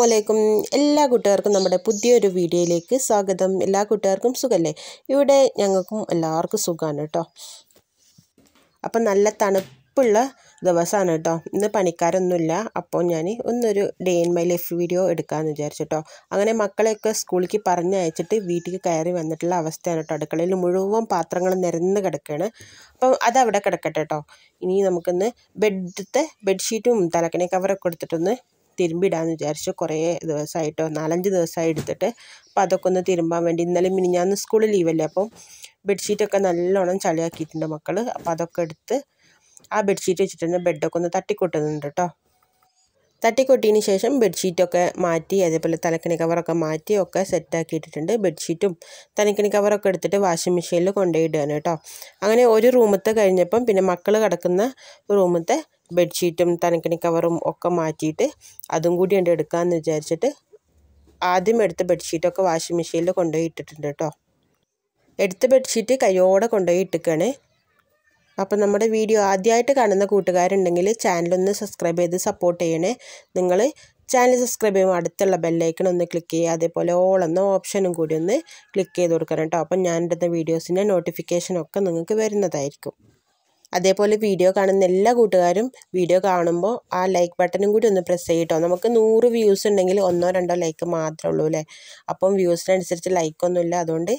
വലൈക്കും എല്ലാ കൂട്ടുകാർക്കും നമ്മുടെ പുതിയൊരു വീഡിയോയിലേക്ക് സ്വാഗതം എല്ലാ കൂട്ടുകാർക്കും സുഖമല്ലേ ഇവിടെ ഞങ്ങൾക്കും എല്ലാവർക്കും സുഖമാണ് കേട്ടോ അപ്പം നല്ല തണുപ്പുള്ള ദിവസമാണ് കേട്ടോ ഇന്ന് പണിക്കാരൊന്നുമില്ല അപ്പോൾ ഞാൻ ഒന്നൊരു day in my life video എടുക്കാമെന്ന് വിചാരിച്ചു കേട്ടോ അങ്ങനെ മക്കളെയൊക്കെ സ്കൂളിലേക്ക് അയച്ചിട്ട് വീട്ടിൽ കയറി വന്നിട്ടുള്ള അവസ്ഥയാണ് കേട്ടോ അടുക്കളയിൽ മുഴുവൻ പാത്രങ്ങൾ നിരന്ന് കിടക്കുകയാണ് അപ്പം അതവിടെ കിടക്കട്ടെ കേട്ടോ ഇനി നമുക്കൊന്ന് ബെഡത്തെ ബെഡ്ഷീറ്റും തലക്കണി കവറൊക്കെ എടുത്തിട്ടൊന്ന് തിരുമ്പിടാമെന്ന് വിചാരിച്ചു കുറേ ദിവസമായിട്ടോ നാലഞ്ച് ദിവസമായി എടുത്തിട്ട് അപ്പോൾ അതൊക്കെ ഒന്ന് തിരുമ്പാൻ വേണ്ടി ഇന്നലെ മിനി മിനിഞ്ഞാന്ന് സ്കൂളിൽ ലീവല്ലേ അപ്പം ബെഡ്ഷീറ്റൊക്കെ നല്ലോണം ചളിയാക്കിയിട്ടുണ്ട് മക്കൾ അപ്പോൾ അതൊക്കെ എടുത്ത് ആ ബെഡ്ഷീറ്റ് വെച്ചിട്ട് തന്നെ ബെഡൊക്കെ ഒന്ന് തട്ടിക്കൊട്ടുന്നുണ്ട് കേട്ടോ തട്ടിക്കൊട്ടിയതിന് ശേഷം ബെഡ്ഷീറ്റൊക്കെ മാറ്റി അതേപോലെ തലക്കണി കവറൊക്കെ മാറ്റി ഒക്കെ സെറ്റാക്കിയിട്ടിട്ടുണ്ട് ബെഡ്ഷീറ്റും തലക്കണി കവറൊക്കെ എടുത്തിട്ട് വാഷിംഗ് മെഷീനിൽ കൊണ്ടുപോയി ഇടുകയാണ് കേട്ടോ അങ്ങനെ ഒരു റൂമത്തെ കഴിഞ്ഞപ്പം പിന്നെ മക്കൾ കിടക്കുന്ന റൂമത്തെ ബെഡ്ഷീറ്റും തനക്കണി കവറും ഒക്കെ മാറ്റിയിട്ട് അതും കൂടി എൻ്റെ എടുക്കാമെന്ന് വിചാരിച്ചിട്ട് ആദ്യം എടുത്ത ബെഡ്ഷീറ്റൊക്കെ വാഷിംഗ് മെഷീനിൽ കൊണ്ടുപോയി ഇട്ടിട്ടുണ്ട് കേട്ടോ എടുത്ത ബെഡ്ഷീറ്റ് കയ്യോടെ കൊണ്ടുപോയി ഇട്ടിക്കാണ് അപ്പോൾ നമ്മുടെ വീഡിയോ ആദ്യമായിട്ട് കാണുന്ന കൂട്ടുകാരുണ്ടെങ്കിൽ ചാനലൊന്ന് സബ്സ്ക്രൈബ് ചെയ്ത് സപ്പോർട്ട് ചെയ്യണേ നിങ്ങൾ ചാനൽ സബ്സ്ക്രൈബ് ചെയ്യുമ്പോൾ അടുത്തുള്ള ബെല്ലൈക്കൺ ഒന്ന് ക്ലിക്ക് ചെയ്യുക അതേപോലെ ഓൾ എന്ന ഓപ്ഷനും കൂടി ഒന്ന് ക്ലിക്ക് ചെയ്ത് കൊടുക്കണം കേട്ടോ അപ്പം ഞാൻ ഇടുന്ന വീഡിയോസിൻ്റെ നോട്ടിഫിക്കേഷനൊക്കെ നിങ്ങൾക്ക് വരുന്നതായിരിക്കും അതേപോലെ വീഡിയോ കാണുന്ന എല്ലാ കൂട്ടുകാരും വീഡിയോ കാണുമ്പോൾ ആ ലൈക്ക് ബട്ടണും കൂടി ഒന്ന് പ്രസ് ചെയ്യട്ടോ നമുക്ക് നൂറ് വ്യൂസ് ഉണ്ടെങ്കിൽ ഒന്നോ രണ്ടോ ലൈക്ക് മാത്രമേ ഉള്ളൂ അല്ലേ അപ്പം വ്യൂസിനനുസരിച്ച് ലൈക്കൊന്നുമില്ല അതുകൊണ്ട്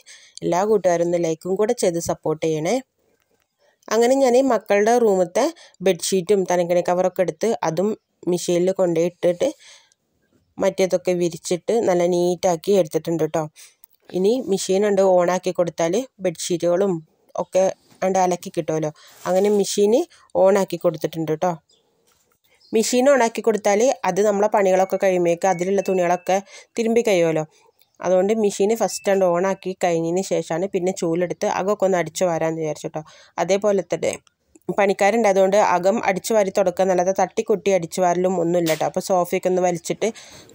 എല്ലാ കൂട്ടുകാരും ഒന്ന് ലൈക്കും കൂടെ ചെയ്ത് സപ്പോർട്ട് ചെയ്യണേ അങ്ങനെ ഞാൻ ഈ മക്കളുടെ റൂമത്തെ ബെഡ്ഷീറ്റും തനിക്കണി കവറൊക്കെ എടുത്ത് അതും മിഷീനിൽ കൊണ്ടുപോയി ഇട്ടിട്ട് മറ്റേതൊക്കെ വിരിച്ചിട്ട് നല്ല നീറ്റാക്കി എടുത്തിട്ടുണ്ട് കേട്ടോ ഇനി മെഷീൻ ഓണാക്കി കൊടുത്താൽ ബെഡ്ഷീറ്റുകളും ഒക്കെ അണ്ട് അലക്കി കിട്ടുമല്ലോ അങ്ങനെ മെഷീന് ഓണാക്കി കൊടുത്തിട്ടുണ്ട് കേട്ടോ മെഷീൻ ഓണാക്കി കൊടുത്താൽ അത് നമ്മളെ പണികളൊക്കെ കഴിയുമ്പോഴേക്ക് അതിലുള്ള തുണികളൊക്കെ തിരുമ്പി കഴിയുമല്ലോ അതുകൊണ്ട് മെഷീൻ ഫസ്റ്റ് അണ്ട് ഓണാക്കി കഴിഞ്ഞതിന് ശേഷമാണ് പിന്നെ ചൂലെടുത്ത് അകമൊക്കെ ഒന്ന് അടിച്ചു വരാമെന്ന് വിചാരിച്ചു കേട്ടോ അതേപോലെ തന്നെ പണിക്കാരുണ്ട് അതുകൊണ്ട് അകം അടിച്ചു വാരി തുടക്കുക എന്നല്ലാതെ തട്ടിക്കൊട്ടി അടിച്ചു വാരലും ഒന്നുമില്ല കേട്ടോ അപ്പോൾ സോഫയൊക്കെ ഒന്ന് വലിച്ചിട്ട്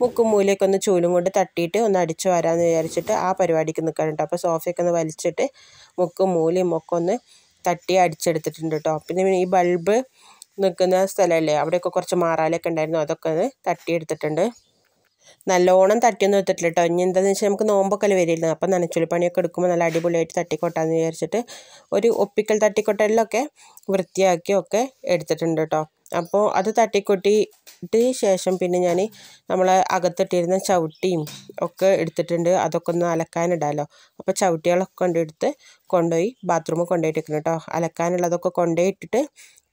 മുക്കും മൂലയൊക്കെ ഒന്ന് ചൂലും കൊണ്ട് തട്ടിയിട്ട് ഒന്ന് അടിച്ചു വരാമെന്ന് വിചാരിച്ചിട്ട് ആ പരിപാടിക്ക് നിൽക്കാൻ കേട്ടോ അപ്പോൾ സോഫയൊക്കെ ഒന്ന് വലിച്ചിട്ട് മുക്കും മൂലയും ഒക്കെ ഒന്ന് തട്ടി അടിച്ചെടുത്തിട്ടുണ്ട് കേട്ടോ പിന്നെ ഈ ബൾബ് നിൽക്കുന്ന സ്ഥലമല്ലേ അവിടെയൊക്കെ കുറച്ച് മാറാലൊക്കെ ഉണ്ടായിരുന്നു അതൊക്കെ ഒന്ന് തട്ടിയെടുത്തിട്ടുണ്ട് നല്ലോണം തട്ടിയൊന്നും എടുത്തിട്ടില്ല കേട്ടോ ഇനി എന്താണെന്ന് വെച്ചാൽ നമുക്ക് നോമ്പൊക്കെ വരില്ല അപ്പം നനച്ചുള്ളി പണിയൊക്കെ എടുക്കുമ്പോൾ നല്ല അടിപൊളിയായിട്ട് തട്ടിക്കൊട്ടാന്ന് വിചാരിച്ചിട്ട് ഒരു ഒപ്പിക്കൽ തട്ടിക്കൊട്ടലിലൊക്കെ വൃത്തിയാക്കി ഒക്കെ എടുത്തിട്ടുണ്ട് കേട്ടോ അപ്പോൾ അത് തട്ടിക്കൊട്ടിയിട്ട് ശേഷം പിന്നെ ഞാൻ നമ്മൾ അകത്തിട്ടിരുന്ന ചവിട്ടിയും ഒക്കെ എടുത്തിട്ടുണ്ട് അതൊക്കെ ഒന്ന് അലക്കാനിടാമല്ലോ അപ്പോൾ ചവിട്ടികളൊക്കെ കൊണ്ടെടുത്ത് കൊണ്ടുപോയി ബാത്റൂമിൽ വെക്കണം കേട്ടോ അലക്കാനുള്ളതൊക്കെ കൊണ്ടുപോയിട്ടിട്ട്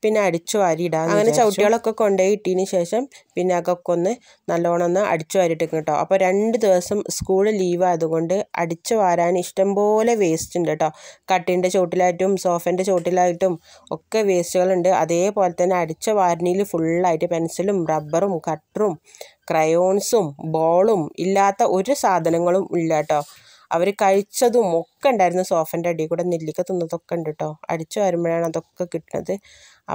പിന്നെ അടിച്ചു വാരിയിടാം അങ്ങനെ ചവിട്ടികളൊക്കെ കൊണ്ടുപോയി ഇട്ടിന് ശേഷം പിന്നെ അതൊക്കെ ഒന്ന് നല്ലോണം ഒന്ന് അടിച്ചു വാരിയിട്ട് കേട്ടോ അപ്പോൾ രണ്ട് ദിവസം സ്കൂൾ ലീവ് ആയതുകൊണ്ട് അടിച്ചു വാരാൻ ഇഷ്ടംപോലെ വേസ്റ്റ് ഉണ്ട് കേട്ടോ കട്ടിൻ്റെ ചോട്ടിലായിട്ടും സോഫൻ്റെ ചോട്ടിലായിട്ടും ഒക്കെ വേസ്റ്റുകളുണ്ട് അതേപോലെ തന്നെ അടിച്ച വാരണിയിൽ ഫുള്ളായിട്ട് പെൻസിലും റബ്ബറും കട്ടറും ക്രയോൺസും ബോളും ഇല്ലാത്ത ഒരു സാധനങ്ങളും ഇല്ല കേട്ടോ അവർ കഴിച്ചതും ഒക്കെ ഉണ്ടായിരുന്നു സോഫൻ്റെ അടിയിൽ കൂടെ നെല്ലിക്ക തിന്നതൊക്കെ ഉണ്ട് കേട്ടോ അടിച്ചു വരുമ്പോഴാണ് അതൊക്കെ കിട്ടുന്നത്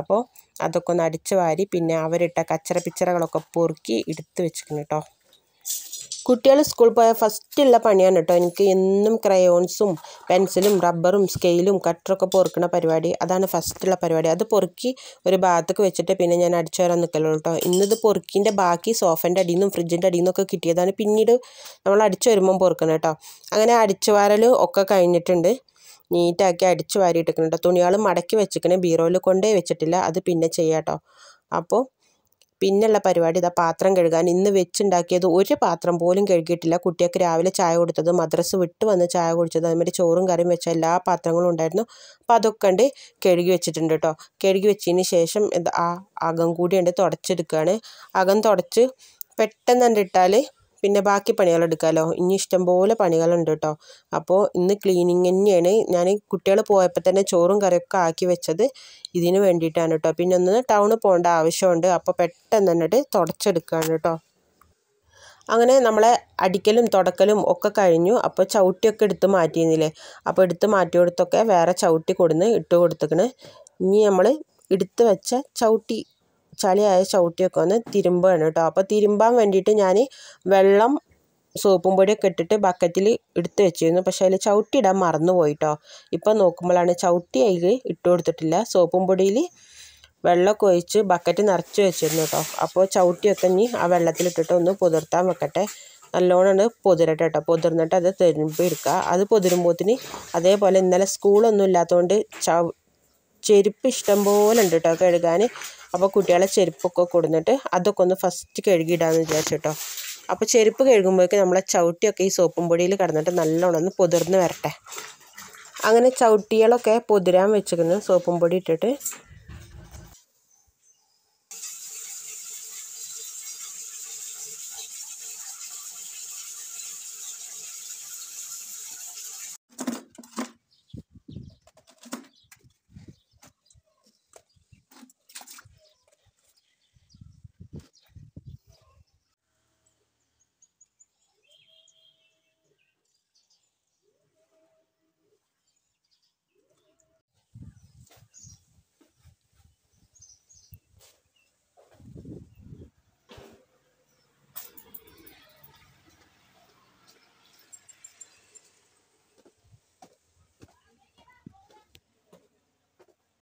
അപ്പോൾ അതൊക്കെ ഒന്ന് അടിച്ചു വാരി പിന്നെ അവരിട്ട കച്ചറ പിച്ചറകളൊക്കെ പൊറുക്കി എടുത്ത് വെച്ചിരിക്കണം കേട്ടോ കുട്ടികൾ സ്കൂൾ പോയ ഫസ്റ്റുള്ള പണിയാണ് കേട്ടോ എനിക്ക് എന്നും ക്രയോൺസും പെൻസിലും റബ്ബറും സ്കെയിലും കട്ടറൊക്കെ പൊറുക്കണ പരിപാടി അതാണ് ഫസ്റ്റുള്ള പരിപാടി അത് പൊറുക്കി ഒരു ഭാഗത്തേക്ക് വെച്ചിട്ട് പിന്നെ ഞാൻ അടിച്ചു വരാൻ നിൽക്കലുള്ളൂ കേട്ടോ ഇന്നത് പൊറുക്കിൻ്റെ ബാക്കി സോഫൻ്റെ അടിയിൽ നിന്നും ഫ്രിഡ്ജിൻ്റെ അടിയിൽ നിന്നൊക്കെ കിട്ടിയതാണ് പിന്നീട് നമ്മൾ അടിച്ചു വരുമ്പം പൊറുക്കണം കേട്ടോ അങ്ങനെ അടിച്ചു വാരൽ ഒക്കെ കഴിഞ്ഞിട്ടുണ്ട് നീറ്റാക്കി അടിച്ച് വാരിയിട്ടിരിക്കണം കേട്ടോ തുണികൾ മടക്കി വെച്ചിരിക്കണം ബീറോയിൽ കൊണ്ടേ വെച്ചിട്ടില്ല അത് പിന്നെ ചെയ്യാട്ടോ അപ്പോൾ പിന്നെയുള്ള പരിപാടി ഇതാ പാത്രം കഴുകാൻ ഇന്ന് വെച്ചുണ്ടാക്കിയത് ഒരു പാത്രം പോലും കഴുകിയിട്ടില്ല കുട്ടിയൊക്കെ രാവിലെ ചായ കൊടുത്തത് മദ്രസ് വിട്ട് വന്ന് ചായ കുടിച്ചത് അതുമാതിരി ചോറും കറിയും വെച്ച എല്ലാ പാത്രങ്ങളും ഉണ്ടായിരുന്നു അപ്പോൾ അതൊക്കെ കണ്ട് കഴുകി വെച്ചിട്ടുണ്ട് കേട്ടോ കഴുകി വെച്ചതിന് ശേഷം ആ അകം കൂടി ഉണ്ട് തുടച്ചെടുക്കുകയാണ് അകം തുടച്ച് പെട്ടെന്ന് കണ്ടിട്ടാൽ പിന്നെ ബാക്കി പണികളെടുക്കാമല്ലോ ഇനി ഇഷ്ടംപോലെ പണികളുണ്ട് കേട്ടോ അപ്പോൾ ഇന്ന് ക്ലീനിങ് തന്നെയാണ് ഞാൻ കുട്ടികൾ പോയപ്പോൾ തന്നെ ചോറും കറിയൊക്കെ ആക്കി വെച്ചത് ഇതിന് വേണ്ടിയിട്ടാണ് കേട്ടോ പിന്നെ ഒന്ന് ടൗണിൽ പോകേണ്ട ആവശ്യമുണ്ട് അപ്പോൾ പെട്ടെന്ന് തന്നിട്ട് തുടച്ചെടുക്കുകയാണ് കേട്ടോ അങ്ങനെ നമ്മളെ അടിക്കലും തുടക്കലും ഒക്കെ കഴിഞ്ഞു അപ്പോൾ ചവിട്ടിയൊക്കെ എടുത്ത് മാറ്റിയിരുന്നില്ലേ അപ്പോൾ എടുത്ത് മാറ്റി കൊടുത്തൊക്കെ വേറെ ചവിട്ടി കൊടുന്ന് ഇട്ട് കൊടുത്തേക്കണ് ഇനി നമ്മൾ എടുത്ത് വെച്ച ചവിട്ടി ചളിയായ ചവിട്ടിയൊക്കെ ഒന്ന് തിരുമ്പുകയാണ് കേട്ടോ അപ്പോൾ തിരുമ്പാൻ വേണ്ടിയിട്ട് ഞാൻ വെള്ളം സോപ്പും പൊടിയൊക്കെ ഇട്ടിട്ട് ബക്കറ്റിൽ എടുത്ത് വെച്ചിരുന്നു പക്ഷെ അതിൽ ചവിട്ടി ഇടാൻ മറന്നു പോയിട്ടോ ഇപ്പം നോക്കുമ്പോഴാണ് ചവിട്ടി അതിൽ ഇട്ട് കൊടുത്തിട്ടില്ല സോപ്പും പൊടിയിൽ വെള്ളമൊക്കെ ഒഴിച്ച് ബക്കറ്റ് നിറച്ച് വെച്ചിരുന്നു കേട്ടോ അപ്പോൾ ചവിട്ടിയൊക്കെ ഇനി ആ വെള്ളത്തിലിട്ടിട്ട് ഒന്ന് പുതിർത്താൻ വെക്കട്ടെ നല്ലോണമാണ് പൊതിരട്ടെ കേട്ടോ പൊതിർന്നിട്ട് അത് തിരുമ്പി എടുക്കുക അത് പൊതിരുമ്പോത്തിന് അതേപോലെ ഇന്നലെ സ്കൂളൊന്നും ഇല്ലാത്തതുകൊണ്ട് ചവ് ചെരുപ്പ് ഇഷ്ടം പോലെ ഉണ്ട് കേട്ടോ കഴുകാൻ അപ്പോൾ കുട്ടികളെ ചെരുപ്പൊക്കെ കൊടുത്തിട്ട് അതൊക്കെ ഒന്ന് ഫസ്റ്റ് കഴുകിയിടാമെന്ന് വിചാരിച്ചു കേട്ടോ അപ്പോൾ ചെരുപ്പ് കഴുകുമ്പോഴേക്കും നമ്മളെ ചവിട്ടിയൊക്കെ ഈ സോപ്പും പൊടിയിൽ കിടന്നിട്ട് നല്ലോണം ഒന്ന് പൊതിർന്ന് വരട്ടെ അങ്ങനെ ചവിട്ടികളൊക്കെ പൊതിരാൻ വെച്ചിരിക്കുന്നു സോപ്പും പൊടി ഇട്ടിട്ട്